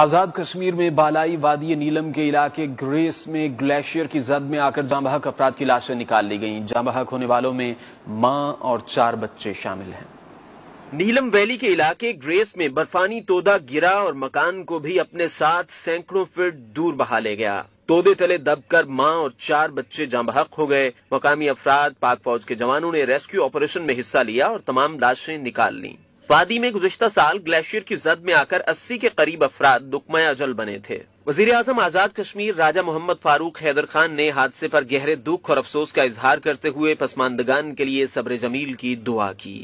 आजाद कश्मीर में बालाई वादी नीलम के इलाके ग्रेस में ग्लेशियर की जद में आकर जामबहक अफराध की लाशें निकाल ली गईं जामबहक होने वालों में मां और चार बच्चे शामिल हैं नीलम वैली के इलाके ग्रेस में बर्फानी तोदा गिरा और मकान को भी अपने साथ सैकड़ों फीट दूर बहा ले गया तोदे तले दबकर मां और चार बच्चे जामबहक हो गए मकामी अफराद पाक फौज के जवानों ने रेस्क्यू ऑपरेशन में हिस्सा लिया और तमाम लाशें निकाल ली वादी में गुजशत साल ग्लेशियर की जद में आकर अस्सी के करीब अफराद दुकमय अजल बने थे वजीर आजम आजाद कश्मीर राजा मोहम्मद फारूक हैदर खान ने हादसे पर गहरे दुख और अफसोस का इजहार करते हुए पसमानदगान के लिए सब्र जमील की दुआ की